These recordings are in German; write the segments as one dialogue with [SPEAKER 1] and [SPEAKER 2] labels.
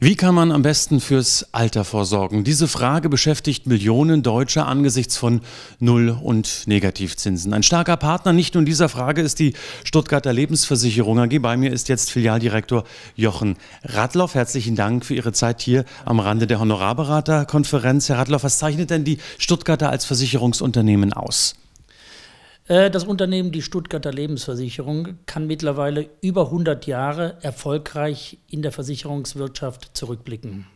[SPEAKER 1] Wie kann man am besten fürs Alter vorsorgen? Diese Frage beschäftigt Millionen Deutsche angesichts von Null- und Negativzinsen. Ein starker Partner nicht nur in dieser Frage ist die Stuttgarter Lebensversicherung AG. Bei mir ist jetzt Filialdirektor Jochen Radloff. Herzlichen Dank für Ihre Zeit hier am Rande der Honorarberaterkonferenz. Herr Radloff, was zeichnet denn die Stuttgarter als Versicherungsunternehmen aus?
[SPEAKER 2] Äh, das Unternehmen, die Stuttgarter Lebensversicherung, kann mittlerweile über 100 Jahre erfolgreich in der Versicherungswirtschaft zurückblicken.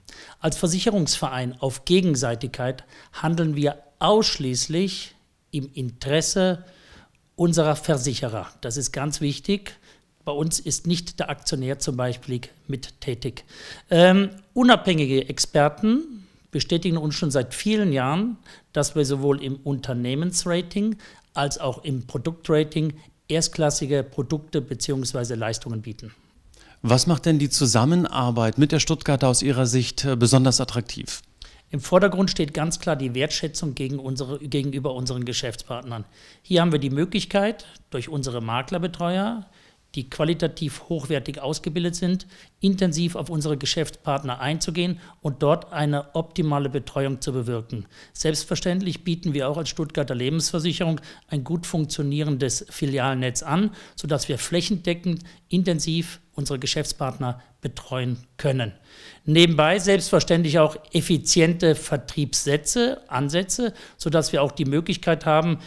[SPEAKER 2] Als Versicherungsverein auf Gegenseitigkeit handeln wir ausschließlich im Interesse unserer Versicherer. Das ist ganz wichtig. Bei uns ist nicht der Aktionär zum Beispiel mit tätig. Ähm, unabhängige Experten bestätigen uns schon seit vielen Jahren, dass wir sowohl im Unternehmensrating als auch im Produktrating erstklassige Produkte bzw. Leistungen bieten.
[SPEAKER 1] Was macht denn die Zusammenarbeit mit der Stuttgarter aus Ihrer Sicht äh, besonders attraktiv?
[SPEAKER 2] Im Vordergrund steht ganz klar die Wertschätzung gegen unsere, gegenüber unseren Geschäftspartnern. Hier haben wir die Möglichkeit, durch unsere Maklerbetreuer die qualitativ hochwertig ausgebildet sind, intensiv auf unsere Geschäftspartner einzugehen und dort eine optimale Betreuung zu bewirken. Selbstverständlich bieten wir auch als Stuttgarter Lebensversicherung ein gut funktionierendes Filialnetz an, sodass wir flächendeckend intensiv unsere Geschäftspartner betreuen können. Nebenbei selbstverständlich auch effiziente Vertriebssätze, Ansätze, sodass wir auch die Möglichkeit haben,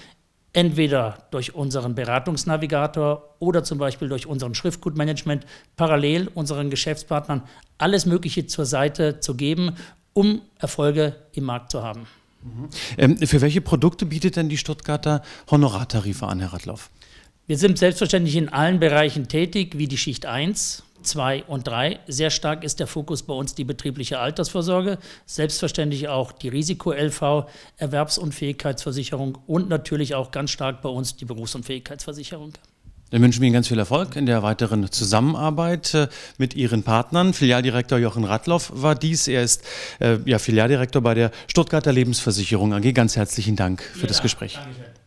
[SPEAKER 2] entweder durch unseren Beratungsnavigator oder zum Beispiel durch unseren Schriftgutmanagement parallel unseren Geschäftspartnern alles Mögliche zur Seite zu geben, um Erfolge im Markt zu haben. Mhm.
[SPEAKER 1] Ähm, für welche Produkte bietet denn die Stuttgarter Honorartarife an, Herr Radloff?
[SPEAKER 2] Wir sind selbstverständlich in allen Bereichen tätig, wie die Schicht 1, 2 und 3. Sehr stark ist der Fokus bei uns die betriebliche Altersvorsorge, selbstverständlich auch die Risiko-LV, Erwerbsunfähigkeitsversicherung und natürlich auch ganz stark bei uns die Berufsunfähigkeitsversicherung.
[SPEAKER 1] Dann wünschen wir Ihnen ganz viel Erfolg in der weiteren Zusammenarbeit äh, mit Ihren Partnern. Filialdirektor Jochen Radloff war dies. Er ist äh, ja, Filialdirektor bei der Stuttgarter Lebensversicherung AG. Ganz herzlichen Dank für ja, das Gespräch. Danke.